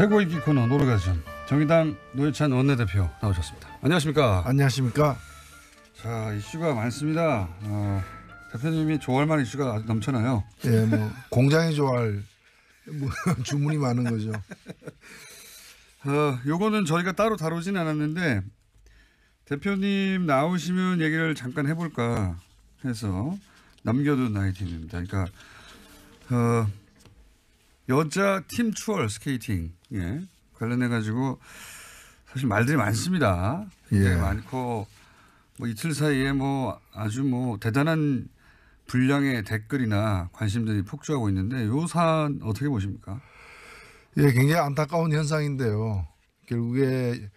최고의 기코너 노래가 전 정의당 노회찬 원내대표 나오셨습니다. 안녕하십니까? 안녕하십니까? 자 이슈가 많습니다. 어, 대표님이 좋아할 만한 이슈가 아주 넘쳐나요. 예, 뭐 공장이 좋아할 뭐, 주문이 많은 거죠. 어, 요거는 저희가 따로 다루진 않았는데 대표님 나오시면 얘기를 잠깐 해볼까 해서 남겨둔 아이템입니다. 그러니까 어, 여자 팀 추월 스케이팅 예. 관련해 가지고 사실 말들이 많습니다. 예. 많고 뭐 이틀 사이에 뭐 아주 뭐 대단한 분량의 댓글이나 관심들이 폭주하고 있는데 요 사안 어떻게 보십니까? 예, 굉장히 안타까운 현상인데요. 결국에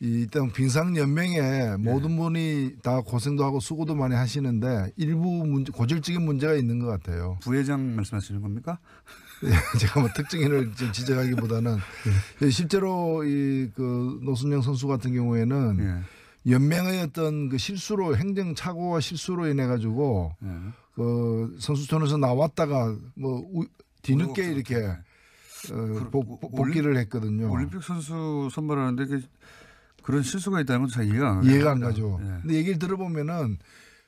일단 빙상연맹에 네. 모든 분이 다 고생도 하고 수고도 많이 하시는데 일부 문제, 고질적인 문제가 있는 것 같아요. 부회장 말씀하시는 겁니까? 제가 뭐 특징을 지적하기보다는 네. 실제로 이 그 노순영 선수 같은 경우에는 네. 연맹의 어떤 그 실수로 행정 착오와 실수로 인해 가지고 네. 그 선수촌에서 나왔다가 뭐 우, 뒤늦게 이렇게 어, 복, 그 복귀를 했거든요. 올림픽 선수 선발하는데 그, 런 실수가 있다는 건잘 이해가 안 이해가 안 가죠. 예. 근데 얘기를 들어보면은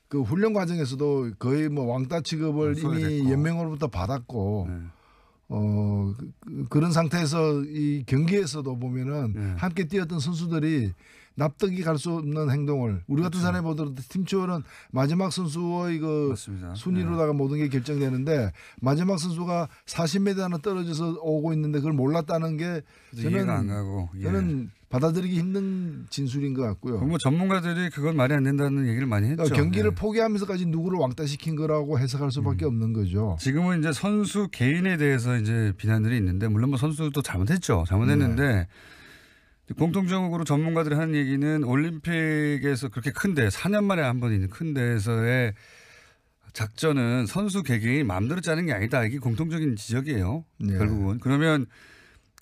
그 훈련 과정에서도 거의 뭐 왕따 취급을 어, 이미 됐고. 연맹으로부터 받았고. 어 그, 그, 그런 상태에서 이 경기에서도 보면은 네. 함께 뛰었던 선수들이 납득이 갈 수 없는 행동을 우리 같은 그렇 사람이 보더라도 팀 치워는 마지막 선수의 그 맞습니다. 순위로다가 네. 모든 게 결정되는데 마지막 선수가 40m 하나 떨어져서 오고 있는데 그걸 몰랐다는 게 저는 이해가 안 가고 예. 저는 받아들이기 힘든 진술인 것 같고요. 뭐 전문가들이 그건 말이 안 된다는 얘기를 많이 했죠. 그러니까 경기를 네. 포기하면서까지 누구를 왕따 시킨 거라고 해석할 수밖에 음. 없는 거죠. 지금은 이제 선수 개인에 대해서 이제 비난들이 있는데 물론 뭐 선수도 잘못했죠. 잘못했는데. 네. 공통적으로 전문가들이 하는 얘기는 올림픽에서 그렇게 큰데 4년 만에 한 번 있는 큰 데에서의 작전은 선수 개개인이 마음대로 짜는 게 아니다. 이게 공통적인 지적이에요. 네. 결국은 그러면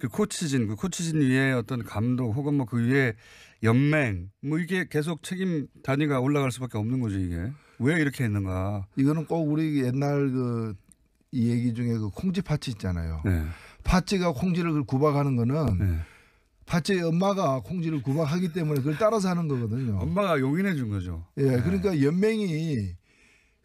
그 코치진, 그 코치진 위에 어떤 감독 혹은 뭐 그 위에 연맹 뭐 이게 계속 책임 단위가 올라갈 수밖에 없는 거죠 이게 왜 이렇게 했는가? 이거는 꼭 우리 옛날 그이 얘기 중에 그 콩쥐 파치 있잖아요. 네. 파치가 콩쥐를 그 구박하는 거는. 네. 파채 엄마가 콩쥐를 구박하기 때문에 그걸 따라서 하는 거거든요. 엄마가 용인해 준 거죠. 예, 네. 그러니까 연맹이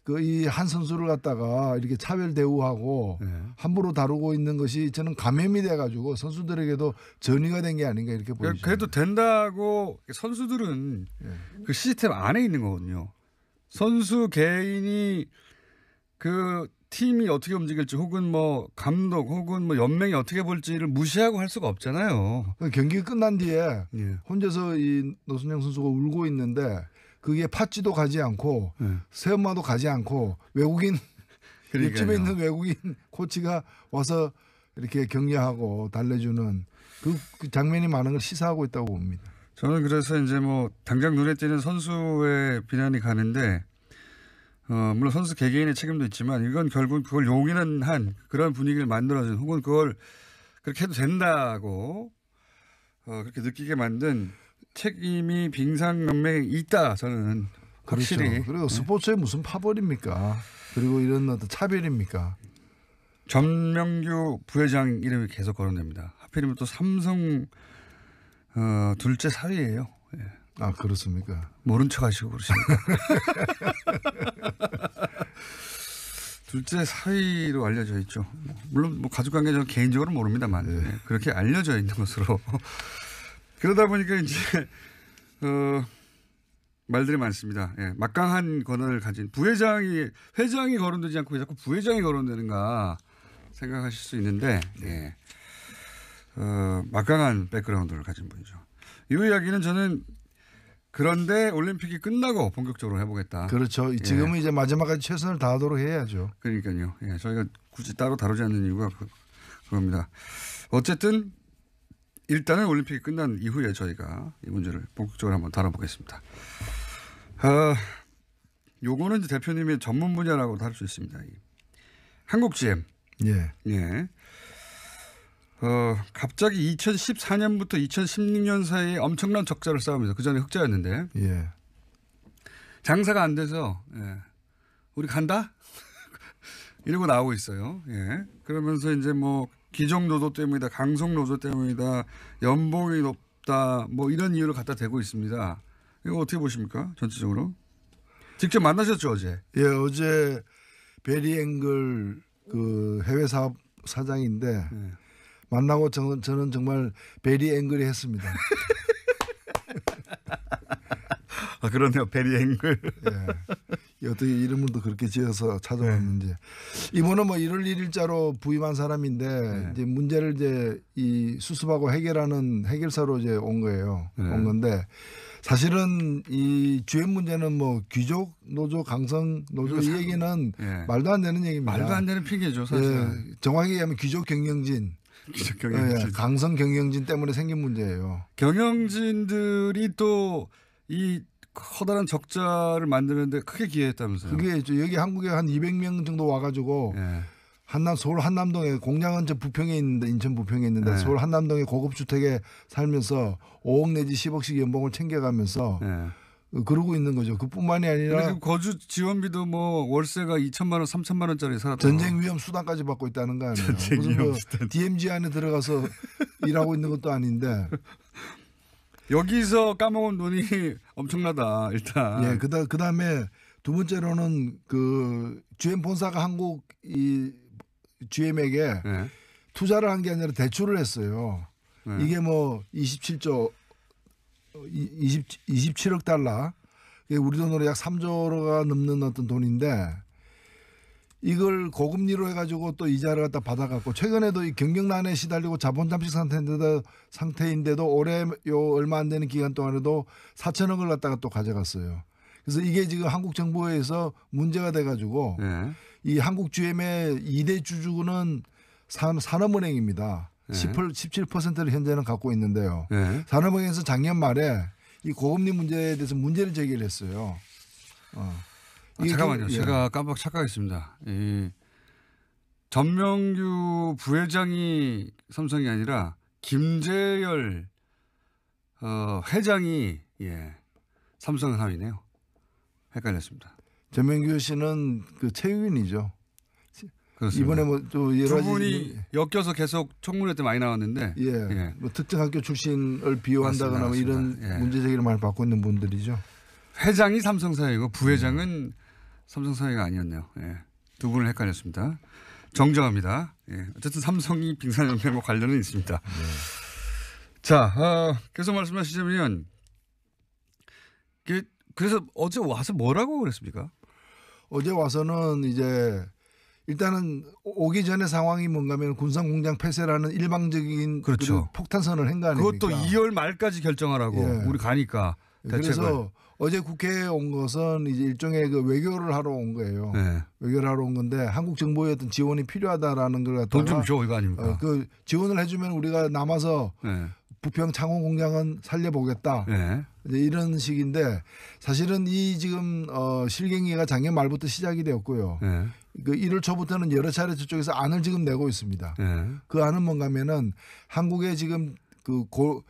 그 이 한 선수를 갖다가 이렇게 차별 대우하고 네. 함부로 다루고 있는 것이 저는 감염이 돼가지고 선수들에게도 전이가 된 게 아닌가 이렇게 그러니까 보입니 그래도 된다고 선수들은 네. 그 시스템 안에 있는 거거든요. 선수 개인이 그 팀이 어떻게 움직일지 혹은 뭐 감독 혹은 뭐 연맹이 어떻게 볼지를 무시하고 할 수가 없잖아요. 그 경기 끝난 뒤에 예. 혼자서 이노선영 선수가 울고 있는데 그게 팥지도 가지 않고 예. 새엄마도 가지 않고 외국인 옆집에 있는 외국인 코치가 와서 이렇게 격려하고 달래주는 그, 그 장면이 많은 걸 시사하고 있다고 봅니다. 저는 그래서 이제 뭐 당장 눈에 띄는 선수의 비난이 가는데 어, 물론 선수 개개인의 책임도 있지만 이건 결국은 그걸 용인한 한 그런 분위기를 만들어준 혹은 그걸 그렇게 해도 된다고 어, 그렇게 느끼게 만든 책임이 빙상연맹에 있다 저는 그렇죠. 확실히 그 그리고 스포츠에 네. 무슨 파벌입니까? 그리고 이런 어떤 차별입니까? 전명규 부회장 이름이 계속 거론됩니다. 하필이면 또 삼성 어, 둘째 사위예요. 예. 아 그렇습니까? 모른 척하시고 그러십니까? 둘째 사이로 알려져 있죠. 물론 뭐 가족 관계 저는 개인적으로 모릅니다만 네. 네 그렇게 알려져 있는 것으로 그러다 보니까 이제 어, 말들이 많습니다. 예, 막강한 권한을 가진 부회장이 회장이 거론되지 않고 자꾸 부회장이 거론되는가 생각하실 수 있는데 예. 어, 막강한 백그라운드를 가진 분이죠. 이 이야기는 저는 그런데 올림픽이 끝나고 본격적으로 해보겠다. 그렇죠. 예. 지금은 예. 이제 마지막까지 최선을 다하도록 해야죠. 그러니까요. 예, 저희가 굳이 따로 다루지 않는 이유가 그, 겁니다 어쨌든 일단은 올림픽이 끝난 이후에 저희가 이 문제를 본격적으로 한번 다뤄보겠습니다. 아, 요거는 대표님이 전문 분야라고 다룰 수 있습니다. 한국 GM. 예. 예. 어, 갑자기 2014년부터 2016년 사이에 엄청난 적자를 쌓으면서 그 전에 흑자였는데 예. 장사가 안 돼서 예. 우리 간다 이러고 나오고 있어요. 예. 그러면서 이제 뭐 기종 노조 때문이다, 강성 노조 때문이다, 연봉이 높다, 뭐 이런 이유를 갖다 대고 있습니다. 이거 어떻게 보십니까? 전체적으로 직접 만나셨죠 어제? 예, 어제 베리앵글 그 해외 사업 사장인데. 예. 만나고 저는, 저는 정말 베리 앵글이 했습니다. 아, 그러네요. 베리 앵글. 예. 어떻게 이름을 또 그렇게 지어서 찾아왔는지. 네. 이분은 뭐 1월 1일자로 부임한 사람인데 네. 이제 문제를 이제 이 수습하고 해결하는 해결사로 이제 온 거예요. 네. 온 건데 사실은 이 주행 문제는 뭐 귀족 노조 강성 노조 이 얘기는 예. 말도 안 되는 얘기입니다. 말도 안 되는 핑계죠 사실. 예. 정확히 얘기하면 귀족 경영진. 기적 경영진. 네, 강성 경영진 때문에 생긴 문제예요. 경영진들이 또 이 커다란 적자를 만드는데 크게 기여했다면서요. 그게 저 여기 한국에 한 200명 정도 와가지고 네. 한남 서울 한남동에 공장은저 부평에 있는데 인천 부평에 있는데 네. 서울 한남동에 고급 주택에 살면서 5억 내지 10억씩 연봉을 챙겨가면서 네. 그러고 있는 거죠. 그뿐만이 아니라 거주 지원비도 뭐 월세가 2천만 원, 3천만 원짜리 살았다. 전쟁 위험 수당까지 받고 있다는 거 아니에요. 전쟁 위험 그 DMZ 안에 들어가서 일하고 있는 것도 아닌데 여기서 까먹은 돈이 엄청나다. 일단 예, 그다 그다음에 두 번째로는 그 GM 본사가 한국 이 GM에게 네. 예. 투자를 한 게 아니라 대출을 했어요. 네. 이게 뭐 27조 20, 어, 27억 달러 우리 돈으로 약 3조가 넘는 어떤 돈인데 이걸 고금리로 해가지고 또 이자를 갖다 받아갖고 최근에도 이 경영난에 시달리고 자본 잠식 상태인데도 상태인데도 올해 요 얼마 안 되는 기간 동안에도 4천억을 갖다가 또 가져갔어요. 그래서 이게 지금 한국 정부에서 문제가 돼가지고 네. 이 한국 GM의 2대 주주군은 산업은행입니다. 네. 17%를 현재는 갖고 있는데요. 네. 산업은행에서 작년 말에 이 고금리 문제에 대해서 문제를 제기를 했어요. 어. 아, 잠깐만요. 그, 예. 제가 깜빡 착각했습니다. 이 전명규 부회장이 삼성이 아니라 김재열 어, 회장이 예, 삼성 사위네요. 헷갈렸습니다. 전명규 씨는 그 체육인이죠. 그렇습니다. 이번에 뭐 또 여러 두 분이 엮여서 계속 청문회 때 많이 나왔는데 예, 예. 뭐 특정 학교 출신을 비호한다거나 뭐 이런 예. 문제 제기를 많이 받고 있는 분들이죠. 회장이 삼성사회고 이 부회장은 음. 삼성사회가 아니었네요. 예. 두 분을 헷갈렸습니다. 정정합니다. 예. 어쨌든 삼성이 빙산연맹과 뭐 관련은 있습니다. 네. 자, 어, 계속 말씀하시자면 그래서 어제 와서 뭐라고 그랬습니까? 어제 와서는 이제 일단은 오기 전에 상황이 뭔가면 군산공장 폐쇄라는 일방적인 그 그렇죠. 폭탄선을 행가하는 그것도 2월 말까지 결정하라고 예. 우리 가니까 예, 대책을. 그래서 어제 국회에 온 것은 이제 일종의 그 외교를 하러 온 거예요. 네. 외교를 하러 온 건데 한국 정부의 어떤 지원이 필요하다라는 걸 갖다가 돈좀 줘, 이거 아닙니까? 어, 그 지원을 해주면 우리가 남아서 네. 부평 창원 공장은 살려보겠다. 네. 이제 이런 식인데 사실은 이 지금 어 실갱이가 작년 말부터 시작이 되었고요. 그 1월 초부터는 여러 차례 저쪽에서 안을 지금 내고 있습니다. 네. 그 안은 뭔가면은 한국에 지금 그 고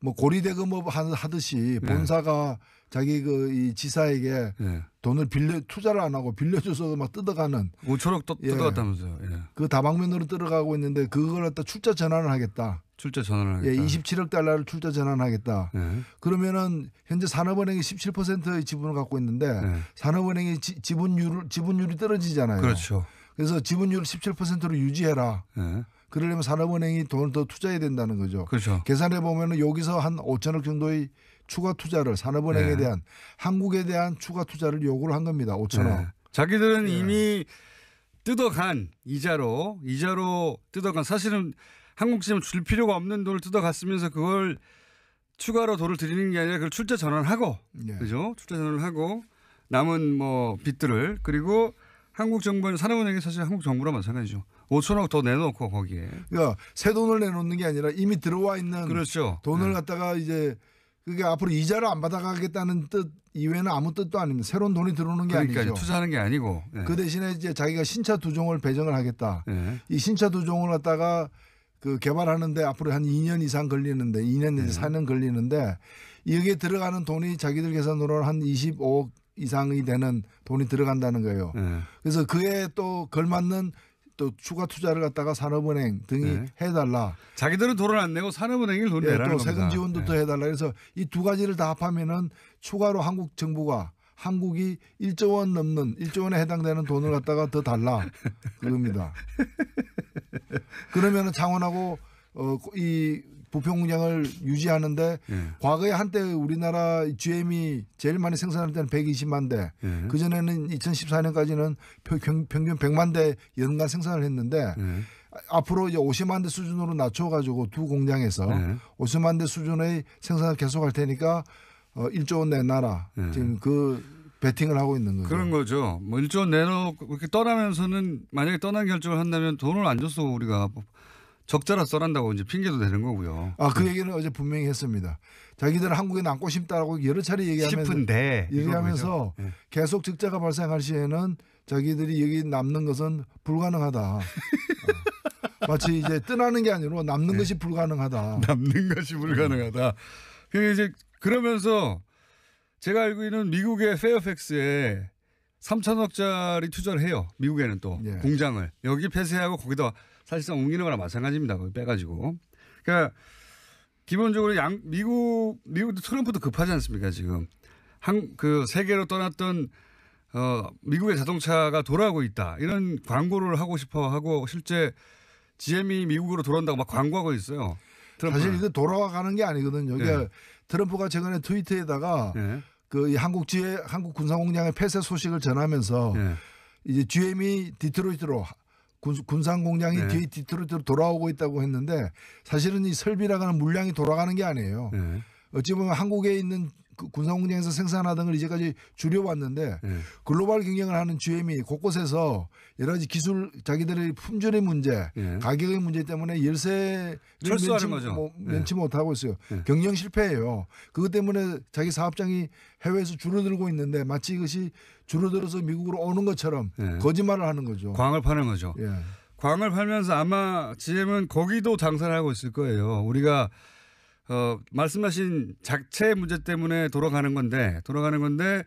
뭐 고리대금업 하듯이 예. 본사가 자기 그 이 지사에게 예. 돈을 빌려 투자를 안 하고 빌려줘서 막 뜯어가는 5천억 예. 뜯어갔다면서요. 예. 그 다방면으로 뜯어가고 있는데 그걸 갖다 출자 전환을 하겠다. 예, 출자 전환하겠다. 예, 27억 달러를 출자 전환하겠다. 네. 그러면은 현재 산업은행이 17%의 지분을 갖고 있는데 네. 예. 산업은행이 지, 분율 지분율이 떨어지잖아요. 그렇죠. 그래서 지분율 17%로 유지해라. 네. 그러려면 산업은행이 돈을 더 투자해야 된다는 거죠. 그렇죠. 계산해 보면은 여기서 한 5천억 정도의 추가 투자를 산업은행에 대한 한국에 대한 추가 투자를 요구를 한 겁니다. 5천억. 자기들은 이미 뜯어간 이자로 이자로 뜯어간 사실은 한국 시험 줄 필요가 없는 돈을 뜯어갔으면서 그걸 추가로 돈을 드리는 게 아니라 그걸 출제 전환하고 네. 그죠? 출제 전환하고 남은 뭐 빚들을 그리고 한국 정부는 산업은행이 사실 한국 정부랑 마찬가지죠. 5천억 더 내놓고 거기에. 그러니까 새 돈을 내놓는 게 아니라 이미 들어와 있는 그렇죠. 돈을 네. 갖다가 이제 그게 앞으로 이자를 안 받아가겠다는 뜻 이외에는 아무 뜻도 아닙니다. 새로운 돈이 들어오는 게 그러니까 아니죠. 투자하는 게 아니고. 네. 그 대신에 이제 자기가 신차 두 종을 배정을 하겠다. 네. 이 신차 두 종을 갖다가 그 개발하는데 앞으로 한 2년 이상 걸리는데 2년 내지 4년 걸리는데 여기에 들어가는 돈이 자기들 계산으로 한 25억 이상이 되는 돈이 들어간다는 거예요. 네. 그래서 그에 또 걸맞는 또 추가 투자를 갖다가 산업은행 등이 네. 해달라. 자기들은 돈을 안 내고 산업은행이 돈을 예, 내라는 또 세금 지원도 네. 또 해달라. 그래서 이 두 가지를 다 합하면은 추가로 한국 정부가 한국이 1조 원 넘는 1조 원에 해당되는 돈을 갖다가 더 달라 그겁니다. 그러면은 장원하고 어, 이 부평공장을 유지하는데 예. 과거에 한때 우리나라 GM이 제일 많이 생산할 때는 120만 대, 예. 그 전에는 2014년까지는 평균 100만 대 연간 생산을 했는데 예. 앞으로 이제 50만 대 수준으로 낮춰가지고 두 공장에서 예. 50만 대 수준의 생산을 계속할 테니까 어 1조 원내 나라 예. 지금 그 베팅을 하고 있는 거죠. 그런 거죠. 뭐 일조 내놓고 이렇게 떠나면서는 만약에 떠난 결정을 한다면 돈을 안 줬어 우리가 뭐 적자라 써난다고 이제 핑계도 되는 거고요. 아그 얘기는 어제 분명히 했습니다. 자기들 한국에 남고 싶다라고 여러 차례 얘기하면서 싶은데 얘기하면서 네. 계속 적자가 발생할 시에는 자기들이 여기 남는 것은 불가능하다. 아, 마치 이제 떠나는 게 아니라 남는 네. 것이 불가능하다. 남는 것이 불가능하다. 그 이제 그러면서 제가 알고 있는 미국의 페어팩스에 3천억짜리 투자를 해요. 미국에는 또 예. 공장을 여기 폐쇄하고 거기다 사실상 옮기는 거랑 마찬가지입니다. 거기 빼가지고. 그러니까 기본적으로 양 미국 미국도 트럼프도 급하지 않습니까 지금 한 그 세계로 떠났던 어 미국의 자동차가 돌아오고 있다 이런 광고를 하고 싶어 하고 실제 GM이 미국으로 돌아온다고 막 광고하고 있어요. 트럼프는. 사실 이거 돌아가는 게 아니거든요. 이게 그러니까 네. 트럼프가 최근에 트위터에다가 예. 그 한국 지에 한국 군사공장의 폐쇄 소식을 전하면서 예. 이제 GM이 디트로이트로 군, 군산공장이 네. 예. 뒤에 디트로이트로 돌아오고 있다고 했는데 사실은 이 설비라고 하는 물량이 돌아가는 게 아니에요. 네. 어찌 보면 한국에 있는 그 군사공장에서 생산하던 걸 이제까지 줄여왔는데 네. 글로벌 경쟁을 하는 GM이 곳곳에서 여러 가지 기술 자기들의 품질의 문제, 네. 가격의 문제 때문에 열쇠를 면치, 뭐, 예. 면치 네. 못하고 있어요. 경영 실패예요. 그것 때문에 자기 사업장이 해외에서 줄어들고 있는데 마치 이것이 줄어들어서 미국으로 오는 것처럼 거짓말을 하는 거죠. 광을 파는 거죠. 광을 팔면서 아마 GM은 거기도 장사를 하고 있을 거예요. 우리가 어, 말씀하신 자체 문제 때문에 돌아가는 건데 돌아가는 건데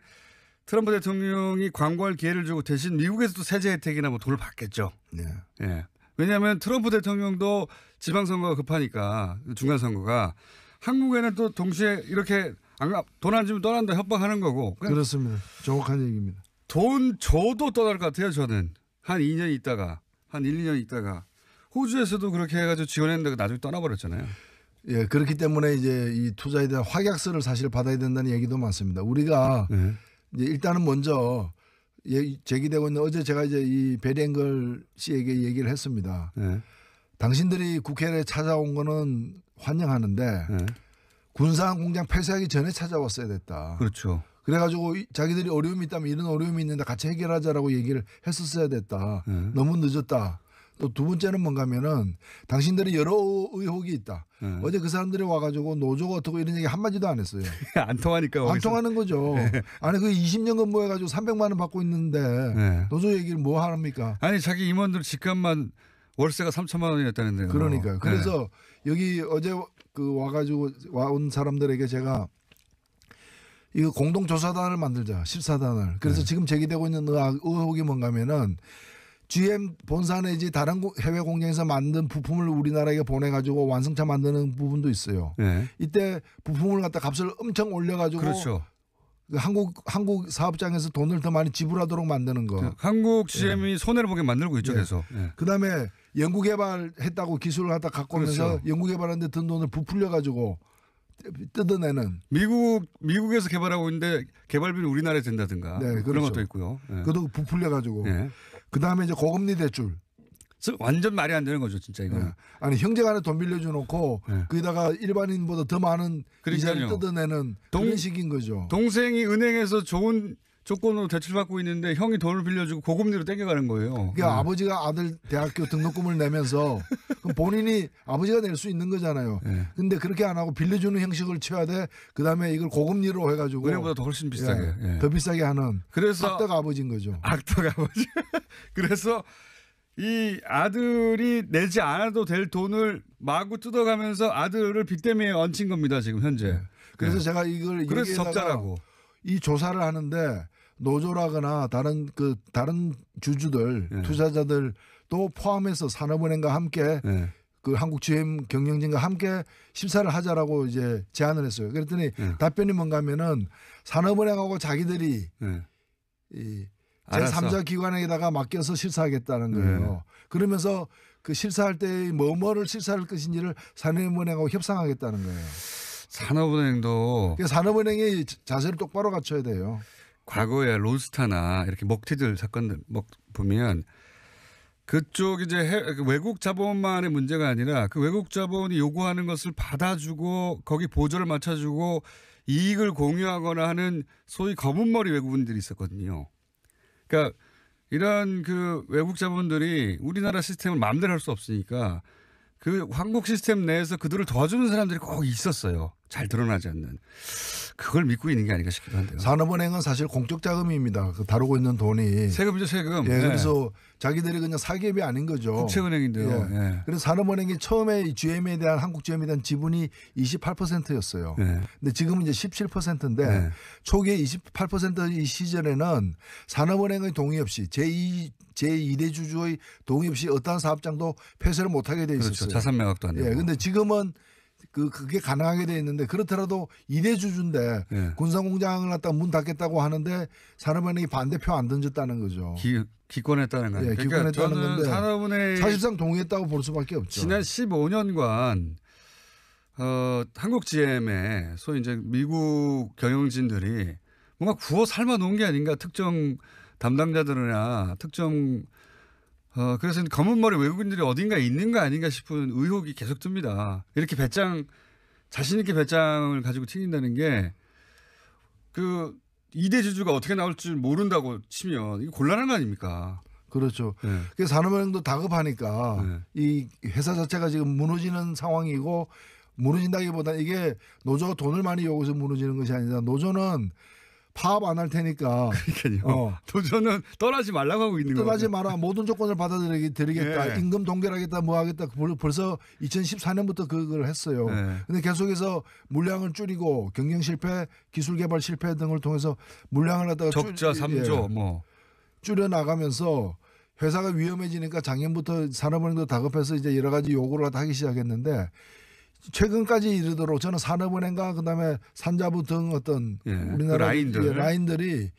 트럼프 대통령이 광고할 기회를 주고 대신 미국에서도 세제 혜택이나 뭐 돈을 받겠죠. 네. 예. 왜냐하면 트럼프 대통령도 지방선거가 급하니까 중간선거가 한국에는 또 동시에 이렇게 돈안 주면 떠난다 협박하는 거고. 그러니까 그렇습니다. 정확한 얘기입니다. 돈 줘도 떠날 것 같아요 저는. 한 2년 있다가 한 1, 2년 있다가 호주에서도 그렇게 해가지고 지원했는데 나중에 떠나버렸잖아요. 예, 그렇기 때문에 이제 이 투자에 대한 확약서를 사실 받아야 된다는 얘기도 많습니다. 우리가 네. 이제 일단은 먼저 예, 제기되고 있는 어제 제가 이제 이 베랭걸 씨에게 얘기를 했습니다. 네. 당신들이 국회에 찾아온 거는 환영하는데 네. 군사 공장 폐쇄하기 전에 찾아왔어야 됐다. 그렇죠. 그래가지고 자기들이 어려움이 있다면 이런 어려움이 있는데 같이 해결하자라고 얘기를 했었어야 됐다. 네. 너무 늦었다. 또두 번째는 뭔가면은 당신들이 여러 의혹이 있다. 네. 어제 그 사람들이 와가지고 노조가 어떻고 이런 얘기 한마디도 안 했어요. 안 통하니까. 안 거기서. 통하는 거죠. 네. 아니 그 20년 근무해가지고 300만 원 받고 있는데 네. 노조 얘기를 뭐 하랍니까? 아니 자기 임원들 직감만 월세가 3천만 원이었다는데요. 그러니까 그래서 네. 여기 어제 그 와가지고 와온 사람들에게 제가 이거 공동조사단을 만들자. 14단을. 그래서 네. 지금 제기되고 있는 의혹이 뭔가면은 GM 본사 내지 다른 해외 공장에서 만든 부품을 우리나라에 보내가지고 완성차 만드는 부분도 있어요. 네. 이때 부품을 갖다 값을 엄청 올려가지고 그렇죠. 그 한국 한국 사업장에서 돈을 더 많이 지불하도록 만드는 거. 그 한국 예. GM이 네. 손해를 보게 만들고 있죠, 예. 계속. 그다음에 연구 개발했다고 기술을 갖다 갖고 오면서 그렇죠. 연구 개발하는데 든 돈을 부풀려 가지고 뜯어내는 미국 미국에서 개발하고 있는데 개발비는 우리나라에 든다든가 네, 그렇죠. 그런 것도 있고요. 네. 그것도 부풀려 가지고 네. 그 다음에 이제 고금리 대출. 완전 말이 안 되는 거죠, 진짜 이거. 네. 예. 아니 형제간에 돈 빌려줘 놓고 네. 예. 거기다가 일반인보다 더 많은 그러니까요. 이자를 뜯어내는 동, 그런 식인 거죠. 동생이 은행에서 좋은 조건으로 대출받고 있는데 형이 돈을 빌려주고 고금리로 땡겨가는 거예요. 그러니까 네. 아버지가 아들 대학교 등록금을 내면서 그럼 본인이 아버지가 낼 수 있는 거잖아요. 네. 근데 그렇게 안 하고 빌려주는 형식을 취야 돼. 그 다음에 이걸 고금리로 해가지고 은행보다 더 훨씬 비싸게 예, 예. 더 비싸게 하는 그래서 악덕 아버지인 거죠. 악덕 아버지. 그래서 이 아들이 내지 않아도 될 돈을 마구 뜯어가면서 아들을 빚대미에 얹힌 겁니다 지금 현재. 예. 그래서 네. 제가 이걸 그래서 적자라고. 이 조사를 하는데 노조라거나 다른 그 다른 주주들 네. 예. 투자자들 도 포함해서 산업은행과 함께 네. 그 한국지엠 경영진과 함께 심사를 하자라고 이제 제안을 했어요. 그랬더니 네. 답변이 뭔가면은 산업은행하고 자기들이 이 제3자 기관에다가 맡겨서 실사하겠다는 거예요. 그러면서 그 실사할 때 뭐뭐를 실사할 것인지를 산업은행하고 협상하겠다는 거예요. 산업은행도 그러니까 산업은행이 자세를 똑바로 갖춰야 돼요. 과거에 론스타나 이렇게 먹튀들 사건들 먹 보면 그쪽 이제 해, 그 외국 자본만의 문제가 아니라 그 외국 자본이 요구하는 것을 받아주고 거기 보조를 맞춰주고 이익을 공유하거나 하는 소위 검은머리 외국인들이 있었거든요. 그러니까 이런 그 외국 자본들이 우리나라 시스템을 마음대로 할 수 없으니까 그 한국 시스템 내에서 그들을 도와주는 사람들이 꼭 있었어요. 잘 드러나지 않는 그걸 믿고 있는 게 아닌가 싶기도 한데요. 산업은행은 사실 공적 자금입니다. 그 다루고 있는 돈이 세금이죠 세금. 예, 예. 그래서 자기들이 그냥 사기업이 아닌 거죠. 국채은행인데요. 예. 예. 그래서 산업은행이 처음에 GM에 대한 한국 GM에 대한 지분이 28%였어요. 예. 근데 지금은 이제 17%인데 예. 초기에 28%이 시절에는 산업은행의 동의 없이 제2 제1의 주주의 동의 없이 어떠한 사업장도 폐쇄를 못하게 돼 그렇죠. 있었어요. 그렇죠. 자산 매각도 안 돼요. 예. 근데 지금은 그 그게 가능하게 돼 있는데 그렇더라도 이대 주주인데 네. 예. 군사공장을 갖다 문 닫겠다고 하는데 산업은행이 반대표 안 던졌다는 거죠. 기, 기권했다는 거예요. 네, 그러니까 기권했다는 저는 건데 산업은행 사실상 동의했다고 볼 수밖에 없죠. 지난 15년간 어, 한국 GM의 소위 이제 미국 경영진들이 뭔가 구워 삶아 놓은 게 아닌가 특정 담당자들이나 특정 어, 그래서 검은 머리 외국인들이 어딘가 있는 거 아닌가 싶은 의혹이 계속 듭니다. 이렇게 배짱, 자신있게 배짱을 가지고 튕긴다는 게, 그, 이대 주주가 어떻게 나올 줄 모른다고 치면, 이거 곤란한 거 아닙니까? 그렇죠. 네. 그 산업은행도 다급하니까, 네. 이 회사 자체가 지금 무너지는 상황이고, 무너진다기보다 이게 노조가 돈을 많이 요구해서 무너지는 것이 아니라 노조는 파업 안 할 테니까. 그러니까요. 어. 도저는 떠나지 말라고 하고 있는 거예요. 떠나지 거거든요. 마라. 모든 조건을 받아들이겠다. 예. 임금 동결하겠다. 뭐 하겠다. 그 벌써 2014년부터 그걸 했어요. 예. 근데 계속해서 물량을 줄이고 경영 실패, 기술 개발 실패 등을 통해서 물량을 갖다가 적자 줄, 3조 예. 예. 뭐 줄여 나가면서 회사가 위험해지니까 작년부터 산업은행도 다급해서 이제 여러 가지 요구를 하기 시작했는데 최근까지 이르도록 저는 산업은행과 그다음에 산자부 등 어떤 예, 그 우리나라 그 라인들. 예, 라인들이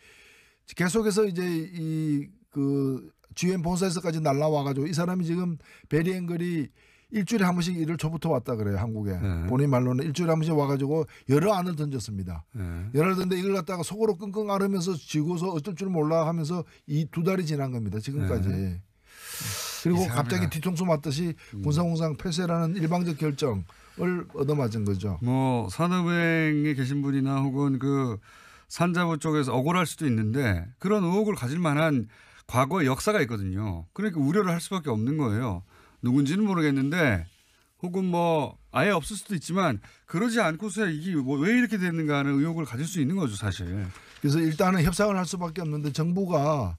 계속해서 이제 이그 GM 본사에서까지 날라와 가지고 이 사람이 지금 베리앵글이 일주일에 한 번씩 일을 초부터 왔다 그래요 한국에 네. 본인 말로는 일주일에 한 번씩 와가지고 여러 안을 던졌습니다. 네. 여러 던데 이걸 갖다가 속으로 끙끙 앓으면서 지고서 어쩔 줄 몰라 하면서 이 두 달이 지난 겁니다 지금까지. 네. 그리고 이상합니다. 갑자기 뒤통수 맞듯이 군사공상 폐쇄라는 일방적 결정 을 얻어맞은 거죠. 뭐산업행에 계신 분이나 혹은 그 산자부 쪽에서 억울할 수도 있는데 그런 의혹을 가질 만한 과거의 역사가 있거든요. 그러니까 우려를 할 수밖에 없는 거예요. 누군지는 모르겠는데 혹은 뭐 아예 없을 수도 있지만 그러지 않고서야 이게 뭐 왜 이렇게 됐는가 하는 의혹을 가질 수 있는 거죠 사실. 그래서 일단은 협상을 할 수밖에 없는데 정부가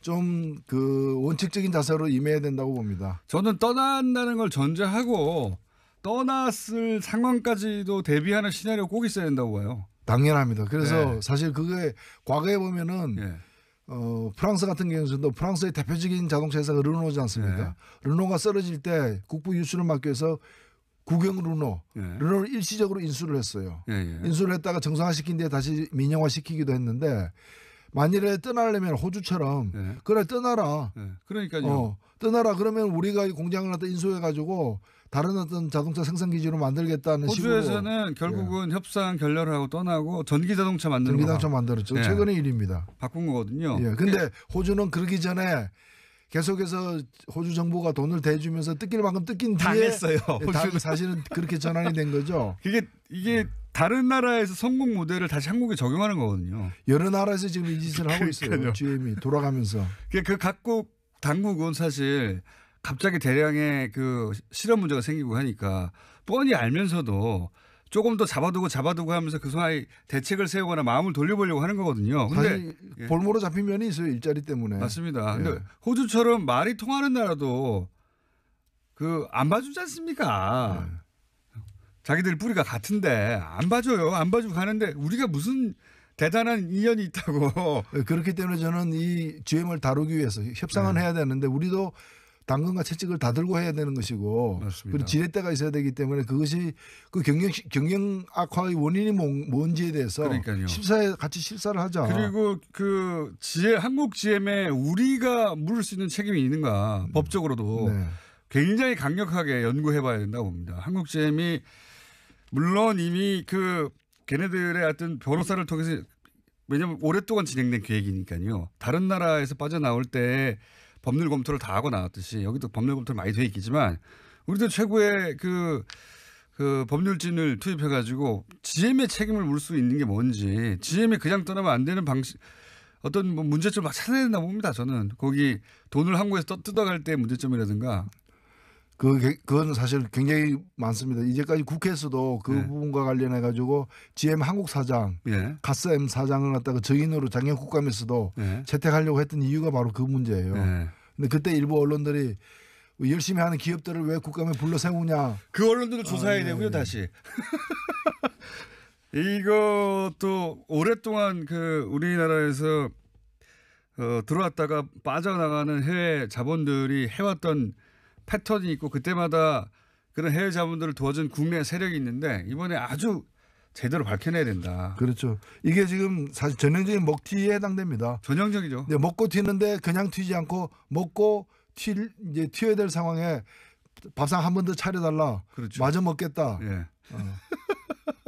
좀 그 원칙적인 자세로 임해야 된다고 봅니다. 저는 떠난다는 걸 전제하고 떠났을 상황까지도 대비하는 시나리오 꼭 있어야 된다고 봐요. 당연합니다. 그래서 네. 사실 그게 과거에 보면은 네. 어, 프랑스 같은 경우에도 프랑스의 대표적인 자동차 회사가 르노지 않습니까? 네. 르노가 쓰러질 때 국부 유출을 맡기 위해서 국영 르노, 예. 르노를 일시적으로 인수를 했어요. 예, 인수를 했다가 정상화시킨 뒤에 다시 민영화시키기도 했는데 만일에 떠나려면 호주처럼 네. 그래 떠나라. 네. 그러니까요. 어, 떠나라 그러면 우리가 공장을 갖다 인수해 가지고 다른 어떤 자동차 생산 기지로 만들겠다는 호주에서는 식으로. 예. 결국은 예. 협상 결렬하고 떠나고 전기 자동차 만드는 전기 자동차 만들었죠. 예. 최근의 일입니다. 바꾼 거거든요. 예. 근데 예. 호주는 그러기 전에 계속해서 호주 정부가 돈을 대주면서 뜯길 만큼 뜯긴 뒤에 당했어요. 예, 사실은 그렇게 전환이 된 거죠. 이게 이게 다른 나라에서 성공 모델을 다시 한국에 적용하는 거거든요. 여러 나라에서 지금 이 짓을 하고 있어요. GM이 돌아가면서. 그 각국 당국은 사실 갑자기 대량의 그 실험 문제가 생기고 하니까 뻔히 알면서도 조금 더 잡아두고 잡아두고 하면서 그 사이 대책을 세우거나 마음을 돌려보려고 하는 거거든요. 근데 예. 볼모로 잡힌 면이 있어요 일자리 때문에. 맞습니다. 예. 근데 호주처럼 말이 통하는 나라도 그 안 봐주지 않습니까? 예. 자기들 뿌리가 같은데 안 봐줘요. 안 봐주고 가는데 우리가 무슨 대단한 인연이 있다고. 네, 그렇기 때문에 저는 이 GM을 다루기 위해서 협상은 네. 해야 되는데 우리도 당근과 채찍을 다 들고 해야 되는 것이고 맞습니다. 그리고 지렛대가 있어야 되기 때문에 그것이 그 경영 경영 악화의 원인이 뭔지에 대해서 그러니까요. 실사에 같이 실사를 하자. 그리고 그 지혜 한국 GM에 우리가 물을 수 있는 책임이 있는가 음. 법적으로도 네. 굉장히 강력하게 연구해봐야 된다고 봅니다. 한국 GM이 물론 이미 그 걔네들의 어떤 변호사를 통해서 왜냐하면 오랫동안 진행된 계획이니까요. 다른 나라에서 빠져나올 때 법률 검토를 다 하고 나왔듯이 여기도 법률 검토를 많이 돼 있겠지만 우리도 최고의 그, 그 법률진을 투입해가지고 GM의 책임을 물 수 있는 게 뭔지 GM이 그냥 떠나면 안 되는 방식 어떤 뭐 문제점을 막 찾아야 된다 봅니다 저는 거기 돈을 한국에서 뜯어갈 때 문제점이라든가 그, 그건 사실 굉장히 많습니다. 이제까지 국회에서도 그 네. 부분과 관련해 가지고 GM 한국 사장, 예. 가스엠 사장을 갖다가 증인으로 작년 국감에서도 예. 채택하려고 했던 이유가 바로 그 문제예요. 예. 근데 그때 일부 언론들이 열심히 하는 기업들을 왜 국감에 불러 세우냐. 그 언론들도 조사해야 아, 예, 되고요, 예. 다시. 이것도 오랫동안 그 우리나라에서 어, 들어왔다가 빠져나가는 해외 자본들이 해왔던 패턴이 있고 그때마다 그런 해외 자본들을 도와준 국내 세력이 있는데 이번에 아주 제대로 밝혀내야 된다. 그렇죠. 이게 지금 사실 전형적인 먹튀에 해당됩니다. 전형적이죠. 네, 먹고 튀는데 그냥 튀지 않고 먹고 튀 이제 튀어야 될 상황에 밥상 한 번 더 차려달라. 그렇죠. 마저 먹겠다. 예. 어.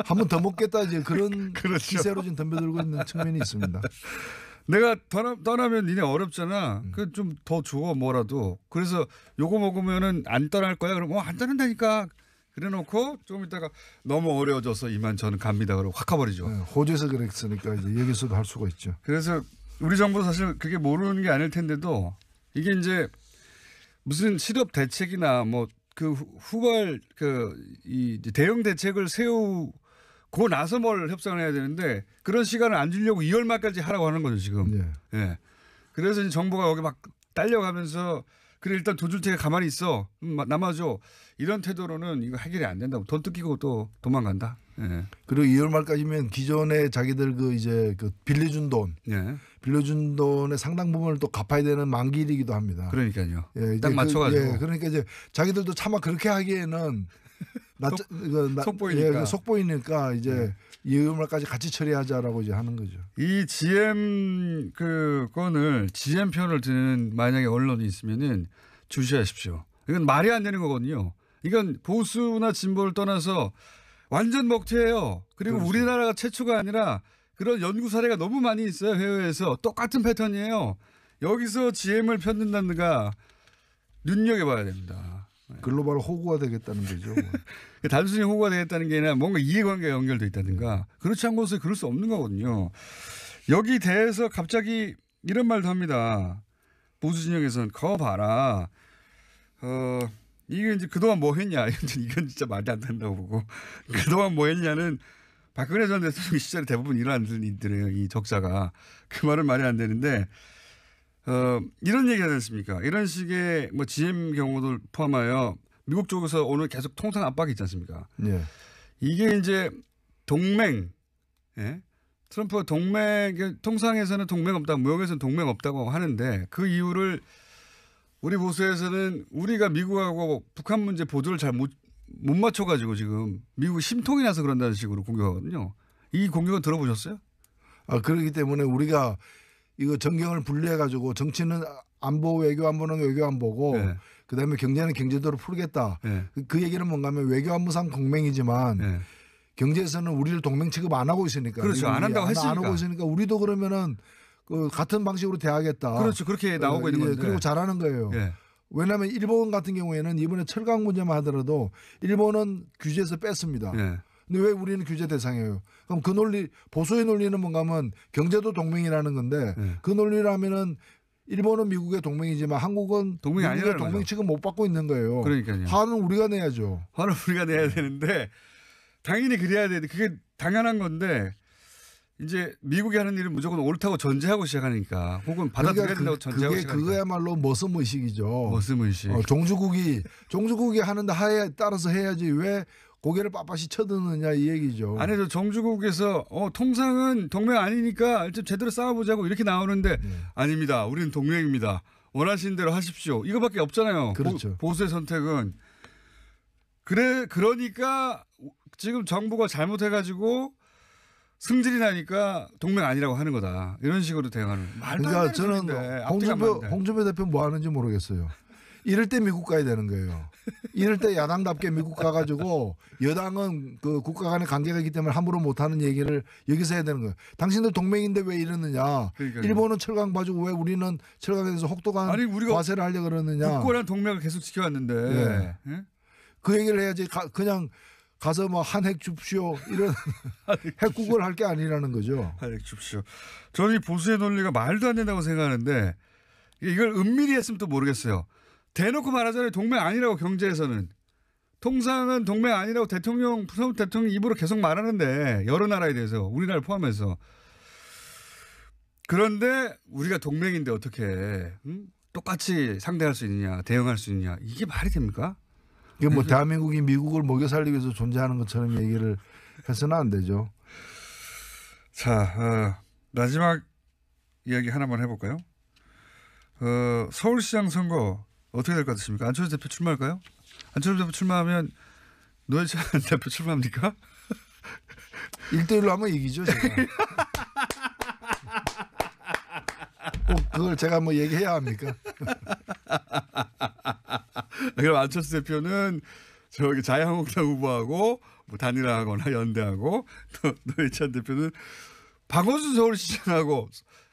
한 번 더 먹겠다 이제 그런 그렇죠. 기세로 지금 덤벼들고 있는 측면이 있습니다. 내가 떠나, 떠나면 니네 어렵잖아. 음. 그좀 더주 줘, 뭐라도. 그래서 요거 먹으면은 안 떠날 거야. 그럼, 어, 안 떠난다니까. 그래 놓고 조금 있다가 너무 어려워져서 이만 저는 갑니다. 그러고 확 가버리죠. 네, 호주에서 그랬으니까 이제 여기서도 할 수가 있죠. 그래서 우리 정부 사실 그게 모르는 게 아닐 텐데도 이게 이제 무슨 실업 대책이나 뭐 그 후발 그이 대응 대책을 세우 고 나서 뭘 협상을 해야 되는데 그런 시간을 안 주려고 2월 말까지 하라고 하는 거죠 지금. 예. 예. 그래서 이제 정부가 여기 막 딸려가면서 그래 일단 돈줄 테니 가만히 있어 음, 남아줘 이런 태도로는 이거 해결이 안 된다고 돈 뜯기고 또 도망간다. 예. 그리고 2월 말까지면 기존에 자기들 그 이제 그 빌려준 돈, 예. 빌려준 돈의 상당 부분을 또 갚아야 되는 만기일이기도 합니다. 그러니까요. 예, 딱 그, 맞춰가지고. 그, 예, 그러니까 이제 자기들도 차마 그렇게 하기에는 속, 보이니까 예, 그 속보이니까 이제 네. 이 음악까지 같이 처리하자라고 이제 하는 거죠. 이 GM 그 건을 GM 편을 드는 만약에 언론이 있으면은 주시하십시오. 이건 말이 안 되는 거거든요. 이건 보수나 진보를 떠나서 완전 먹튀예요. 그리고 그렇죠. 우리나라가 최초가 아니라 그런 연구 사례가 너무 많이 있어요. 해외에서 똑같은 패턴이에요. 여기서 GM을 편든다든가 눈여겨봐야 됩니다. 네. 글로벌 호구가 되겠다는 거죠. 뭐. 그 단순히 호구가 되겠다는 게 아니라 뭔가 이해관계가 연결돼 있다든가 그렇지 않은 곳은 그럴 수 없는 거거든요. 여기 대해서 갑자기 이런 말도 합니다. 보수 진영에서는 거 봐라. 어, 이게 이제 그동안 뭐 했냐. 이건 진짜 말도 안 된다고 보고. 그동안 뭐 했냐는 박근혜 전 대통령 시절에 대부분 일어난 일들이에요. 이 적자가. 그 말은 말이 안 되는데 어, 이런 얘기가 됐습니까? 이런 식의 뭐 GM 경우들 포함하여 미국 쪽에서 오늘 계속 통상 압박이 있지 않습니까? 예. 이게 이제 동맹, 예? 트럼프 동맹, 통상에서는 동맹 없다, 무역에서는 동맹 없다고 하는데 그 이유를 우리 보수에서는 우리가 미국하고 북한 문제 보도를잘 못 못 맞춰가지고 지금 미국 심통이 나서 그런다는 식으로 공격하거든요. 이 공격은 들어보셨어요? 아, 그렇기 때문에 우리가 이거 전경을 분리해가지고 정치는 안보 외교 안보는 외교 안보고 네. 그다음에 경제는 경제도로 풀겠다. 네. 그 얘기는 뭔가면 외교 안보상 동맹이지만 네. 예. 경제에서는 우리를 동맹 취급 안 하고 있으니까 그렇죠 안 한다고 했으니까 안 하고 있으니까 우리도 그러면은 그 같은 방식으로 대하겠다. 그렇죠 그렇게 어, 나오고 있는 예, 건데 그리고 잘하는 거예요. 왜냐하면 일본 같은 경우에는 이번에 철강 문제만 하더라도 일본은 규제에서 뺐습니다. 근데 왜 우리는 규제 대상이에요? 그럼 그 논리 보수의 논리는 뭔가 하면 경제도 동맹이라는 건데 네. 그 논리라면은 일본은 미국의 동맹이지만 한국은 동맹이 미국의 동맹 지금 못 받고 있는 거예요. 그러니까요. 화는 우리가 내야죠. 화는 우리가 내야 네. 되는데 당연히 그래야 되는데 그게 당연한 건데 이제 미국이 하는 일은 무조건 옳다고 전제하고 시작하니까 혹은 그러니까 받아들여야 그러니까 된다고 전제하고 그게 시작하니까. 그거야말로 머슴 의식이죠. 머슴 의식. 어, 종주국이 종주국이 하는데 하에 따라서 해야지 왜 고개를 빳빳이 쳐드느냐 이 얘기죠. 아니, 저 정주국에서 어, 통상은 동맹 아니니까 제대로 싸워보자고 이렇게 나오는데 네. 아닙니다. 우리는 동맹입니다. 원하시는 대로 하십시오. 이거밖에 없잖아요. 그렇죠. 보, 수의 선택은. 그래, 그러니까 지금 정부가 잘못해가지고 승질이 나니까 동맹 아니라고 하는 거다. 이런 식으로 대응하는. 말도 그러니까 저는 홍준표, 홍준표 대표 뭐 하는지 모르겠어요. 이럴 때 미국 가야 되는 거예요. 이럴 때 야당답게 미국 가가지고 여당은 그 국가 간의 관계가 있기 때문에 함부로 못하는 얘기를 여기서 해야 되는 거예요. 당신들 동맹인데 왜 이러느냐. 그러니까요. 일본은 철강 봐주고 왜 우리는 철강에 대해서 혹독한 아니, 우리가 과세를 하려고 그러느냐. 국고랑 동맹을 계속 지켜왔는데. 네. 네? 그 얘기를 해야지 가, 그냥 가서 뭐 한핵 줍쇼 이런 핵국을 할 게 아니라는 거죠. 한핵 줍쇼. 저는 이 보수의 논리가 말도 안 된다고 생각하는데 이걸 은밀히 했으면 또 모르겠어요. 대놓고 말하잖아요. 동맹 아니라고 경제에서는. 통상은 동맹 아니라고 대통령, 부럼프 대통령 입으로 계속 말하는데 여러 나라에 대해서 우리나라를 포함해서. 그런데 우리가 동맹인데 어떻게 음? 똑같이 상대할 수 있느냐 대응할 수 있느냐 이게 말이 됩니까? 이게 뭐 대한민국이 미국을 먹여 살리기 위해서 존재하는 것처럼 얘기를 해서는 안 되죠. 자 어, 마지막 이야기 하나만 해볼까요? 어, 서울시장 선거 어떻게 될 것 같습니까? 안철수 대표 출마할까요? 안철수 대표 출마하면 노회찬 대표 출마합니까? 1대1로 하면 이기죠, 제가. 꼭 그걸 제가 뭐 얘기해야 합니까? 그럼 안철수 대표는 저기 자유한국당 후보하고 뭐 단일화하거나 연대하고 노회찬 대표는 박원순 서울시장하고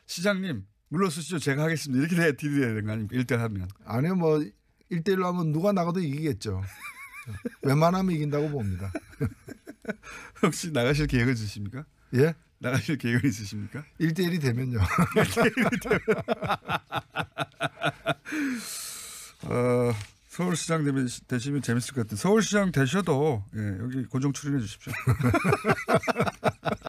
시장님 물러서시죠. 제가 하겠습니다. 이렇게 돼야 딜이 되는 거 아닙니까? 1대1 하면. 아니요. 뭐 1대1로 하면 누가 나가도 이기겠죠. 웬만하면 이긴다고 봅니다. 혹시 나가실 계획은 있으십니까? 예? 나가실 계획은 있으십니까? 1대1이 되면요. 1대1이 되면. 어, 서울시장 되시면 재밌을 것 같은. 데 서울시장 되셔도 예, 여기 고정 출연해 주십시오.